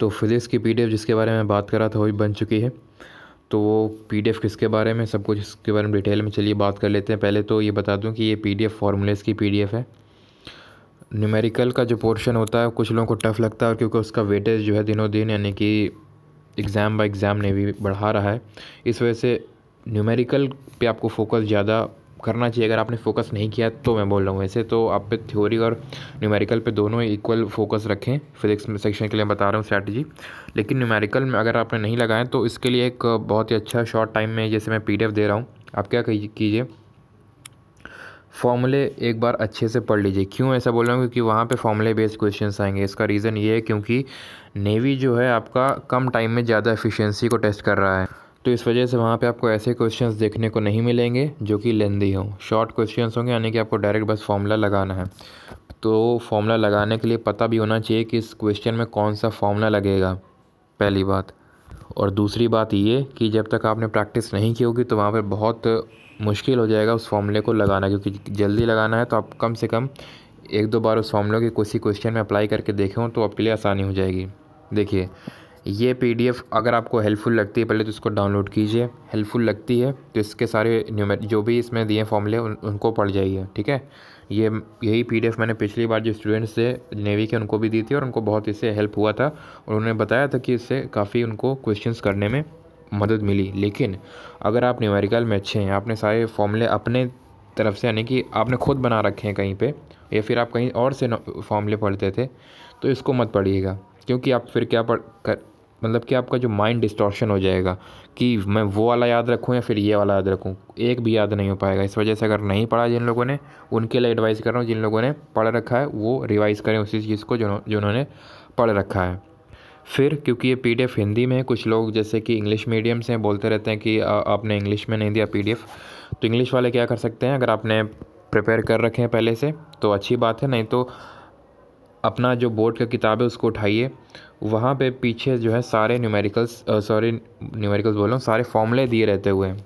तो फिज़िक्स की पीडीएफ जिसके बारे में बात कर रहा था वही बन चुकी है तो वो पीडीएफ किसके बारे में सब कुछ इसके बारे में डिटेल में चलिए बात कर लेते हैं पहले तो ये बता दूँ कि ये पी फार्मूलेस की पी है न्यूमेरिकल का जो पोर्शन होता है कुछ लोगों को टफ़ लगता है क्योंकि उसका वेटेज जो है दिनों दिन यानी कि एग्ज़ाम बाई एग्ज़ाम ने भी बढ़ा रहा है इस वजह से न्यूमेरिकल पे आपको फोकस ज़्यादा करना चाहिए अगर आपने फोकस नहीं किया तो मैं बोल रहा हूँ वैसे तो आप पे थ्योरी और न्यूमेरिकल पे दोनों इक्वल फोकस रखें फिजिक्स में सेक्शन के लिए बता रहा हूँ स्ट्रैटेजी लेकिन न्यूमेरिकल में अगर आपने नहीं लगाएं तो इसके लिए एक बहुत ही अच्छा शॉर्ट टाइम में जैसे मैं पी दे रहा हूँ आप क्या कीजिए फॉर्मूले एक बार अच्छे से पढ़ लीजिए क्यों ऐसा बोल रहा हूँ क्योंकि वहाँ पे फॉर्मूले बेस्ड क्वेश्चन आएंगे इसका रीज़न ये है क्योंकि नेवी जो है आपका कम टाइम में ज़्यादा एफिशिएंसी को टेस्ट कर रहा है तो इस वजह से वहाँ पे आपको ऐसे क्वेश्चंस देखने को नहीं मिलेंगे जो कि लेंदी हों शॉर्ट क्वेश्चंस होंगे यानी कि आपको डायरेक्ट बस फॉर्मूला लगाना है तो फॉर्मूला लगाने के लिए पता भी होना चाहिए कि इस क्वेश्चन में कौन सा फॉर्मूला लगेगा पहली बात और दूसरी बात ये कि जब तक आपने प्रैक्टिस नहीं की होगी तो वहाँ पर बहुत मुश्किल हो जाएगा उस फॉर्मूले को लगाना क्योंकि जल्दी लगाना है तो आप कम से कम एक दो बार उस फॉर्मूले के किसी क्वेश्चन में अप्लाई करके देखें तो आपके लिए आसानी हो जाएगी देखिए ये पी अगर आपको हेल्पफुल लगती है पहले तो इसको डाउनलोड कीजिए हेल्पफुल लगती है तो इसके सारे न्यूमे जो भी इसमें दिए फॉर्मूले उन, उनको पढ़ जाइए ठीक है ये यही पी मैंने पिछली बार जो स्टूडेंट्स थे नेवी के उनको भी दी थी और उनको बहुत इससे हेल्प हुआ था और उन्होंने बताया था कि इससे काफ़ी उनको क्वेश्चंस करने में मदद मिली लेकिन अगर आप न्यूमेरिकल में अच्छे हैं आपने सारे फॉर्मूले अपने तरफ से यानी कि आपने खुद बना रखे हैं कहीं पर या फिर आप कहीं और से फॉर्मूले पढ़ते थे तो इसको मत पढ़िएगा क्योंकि आप फिर क्या पढ़ कर मतलब कि आपका जो माइंड डिस्टॉर्शन हो जाएगा कि मैं वो वाला याद रखूँ या फिर ये वाला याद रखूँ एक भी याद नहीं हो पाएगा इस वजह से अगर नहीं पढ़ा जिन लोगों ने उनके लिए एडवाइस कर रहा हूँ जिन लोगों ने पढ़ रखा है वो रिवाइज़ करें उसी चीज़ को जो जिन्होंने पढ़ रखा है फिर क्योंकि ये पी हिंदी में है कुछ लोग जैसे कि इंग्लिश मीडियम से बोलते रहते हैं कि आपने इंग्लिश में नहीं दिया पी तो इंग्लिश वाले क्या कर सकते हैं अगर आपने प्रिपेयर कर रखे हैं पहले से तो अच्छी बात है नहीं तो अपना जो बोर्ड का किताब है उसको उठाइए वहाँ पे पीछे जो है सारे न्यूमेरिकल्स सॉरी न्यूमेरिकल्स बोल रहा हूँ सारे फॉर्मूले दिए रहते हुए हैं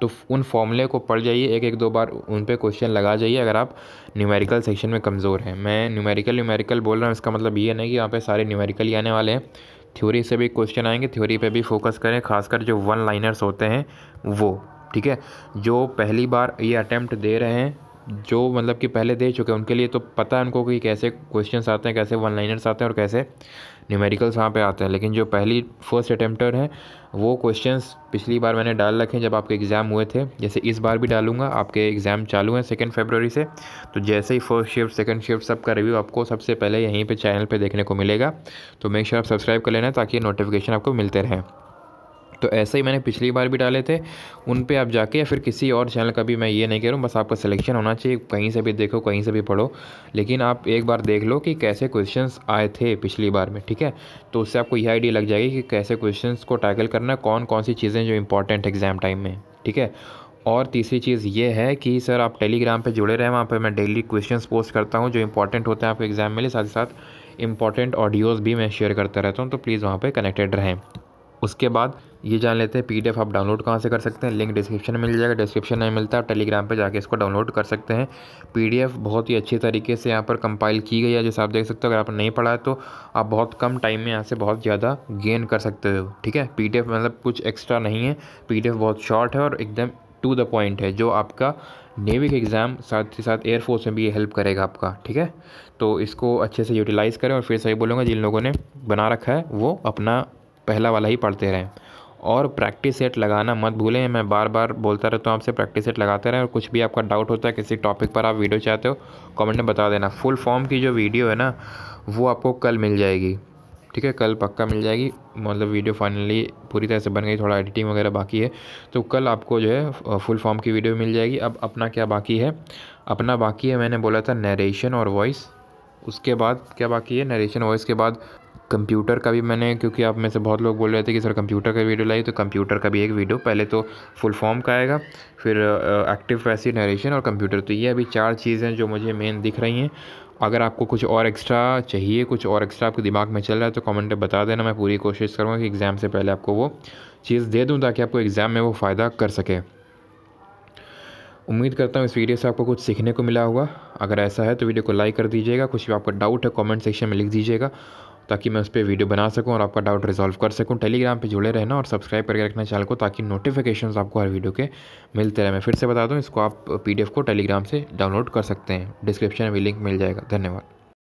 तो उन फॉर्मूले को पढ़ जाइए एक एक दो बार उन पर क्वेश्चन लगा जाइए अगर आप न्यूमेरिकल सेक्शन में कमज़ोर हैं मैं न्यूमेरिकल न्यूमेरिकल बोल रहा हूँ इसका मतलब ये नहीं कि यहाँ पे सारे न्यूमेरिकल ही आने वाले हैं थ्योरी से भी क्वेश्चन आएंगे थ्योरी पे भी फोकस करें खासकर जो वन लाइनर्स होते हैं वो ठीक है जो पहली बार ये अटैम्प्ट दे रहे हैं जो मतलब कि पहले दे चुके हैं उनके लिए तो पता है उनको कि कैसे क्वेश्चंस आते हैं कैसे वन लाइनर्स आते हैं और कैसे न्यूमेरिकल्स वहाँ पे आते हैं लेकिन जो पहली फर्स्ट अटैम्प्टर हैं वो क्वेश्चंस पिछली बार मैंने डाल रखे हैं जब आपके एग्ज़ाम हुए थे जैसे इस बार भी डालूंगा आपके एग्ज़ाम चालू हैं सेकेंड फेबररी से तो जैसे ही फर्स्ट शिफ्ट सेकेंड शिफ्ट सब का रिव्यू आपको सबसे पहले यहीं पर चैनल पर देखने को मिलेगा तो मेक श्योर आप सब्सक्राइब कर लेना ताकि नोटिफिकेशन आपको मिलते रहें तो ऐसे ही मैंने पिछली बार भी डाले थे उन पर आप जाके या फिर किसी और चैनल का भी मैं ये नहीं कह रहा हूँ बस आपका सिलेक्शन होना चाहिए कहीं से भी देखो कहीं से भी पढ़ो लेकिन आप एक बार देख लो कि कैसे क्वेश्चन आए थे पिछली बार में ठीक है तो उससे आपको यह आइडिया लग जाएगी कि कैसे क्वेश्चन को टैकल करना कौन कौन सी चीज़ें जो इंपॉर्टेंट एग्ज़ाम टाइम में ठीक है और तीसरी चीज़ ये है कि सर आप टेलीग्राम पे जुड़े रहें वहाँ पे मैं डेली क्वेश्चंस पोस्ट करता हूँ जो इंपॉर्टेंट होते हैं आपके एग्ज़ाम में लिए साथ ही साथ इंपॉर्टेंट ऑडियोज़ भी मैं शेयर करता रहता हूँ तो प्लीज़ वहाँ पे कनेक्टेड रहें उसके बाद ये जान लेते हैं पीडीएफ आप डाउनलोड कहाँ से कर सकते हैं लिंक डिस्क्रिप्शन में मिल जाएगा डिस्क्रिप्शन में मिलता है आप टेलीग्राम पे जाके इसको डाउनलोड कर सकते हैं पीडीएफ बहुत ही अच्छे तरीके से यहाँ पर कंपाइल की गई है जैसे आप देख सकते हो अगर आप नहीं पढ़ा है तो आप बहुत कम टाइम में यहाँ से बहुत ज़्यादा गेन कर सकते हो ठीक है पी मतलब कुछ एक्स्ट्रा नहीं है पी बहुत शॉर्ट है और एकदम टू द पॉइंट है जो आपका नेवी का एग्ज़ाम साथ ही साथ एयरफोर्स में भी ये हेल्प करेगा आपका ठीक है तो इसको अच्छे से यूटिलाइज़ करें और फिर सही बोलूँगा जिन लोगों ने बना रखा है वो अपना पहला वाला ही पढ़ते रहें और प्रैक्टिस सेट लगाना मत भूलें मैं बार बार बोलता रहता हूँ आपसे प्रैक्टिस सेट लगाते रहें और कुछ भी आपका डाउट होता है किसी टॉपिक पर आप वीडियो चाहते हो कमेंट में बता देना फुल फॉर्म की जो वीडियो है ना वो आपको कल मिल जाएगी ठीक है कल पक्का मिल जाएगी मतलब वीडियो फाइनली पूरी तरह से बन गई थोड़ा एडिटिंग वगैरह बाकी है तो कल आपको जो है फुल फॉर्म की वीडियो मिल जाएगी अब अपना क्या बाकी है अपना बाकी है मैंने बोला था नरेशन और वॉइस उसके बाद क्या बाकी है नरेशन वॉइस के बाद कंप्यूटर का भी मैंने क्योंकि आप में से बहुत लोग बोल रहे थे कि सर कंप्यूटर का वीडियो लाइए तो कंप्यूटर का भी एक वीडियो पहले तो फुल फॉर्म का आएगा फिर एक्टिव पैसिव नरेशन और कंप्यूटर तो ये अभी चार चीज़ें जो मुझे मेन दिख रही हैं अगर आपको कुछ और एक्स्ट्रा चाहिए कुछ और एक्स्ट्रा आपके दिमाग में चल रहा है तो कमेंट में बता देना मैं पूरी कोशिश करूँगा कि एग्ज़ाम से पहले आपको वो चीज़ दे दूँ ताकि आपको एग्ज़ाम में वो फ़ायदा कर सके उम्मीद करता हूँ इस वीडियो से आपको कुछ सीखने को मिला होगा अगर ऐसा है तो वीडियो को लाइक कर दीजिएगा कुछ भी आपका डाउट है कमेंट सेक्शन में लिख दीजिएगा ताकि मैं उस पर वीडियो बना सकूँ और आपका डाउट रिजॉल्व कर सकूँ टेलीग्राम पर जुड़े रहना और सब्सक्राइब करके रखना चैनल को ताकि नोटिफिकेशन आपको हर वीडियो के मिलते रहे मैं फिर से बता दूँ इसको आप पी को टेलीग्राम से डाउनलोड कर सकते हैं डिस्क्रिप्शन में लिंक मिल जाएगा धन्यवाद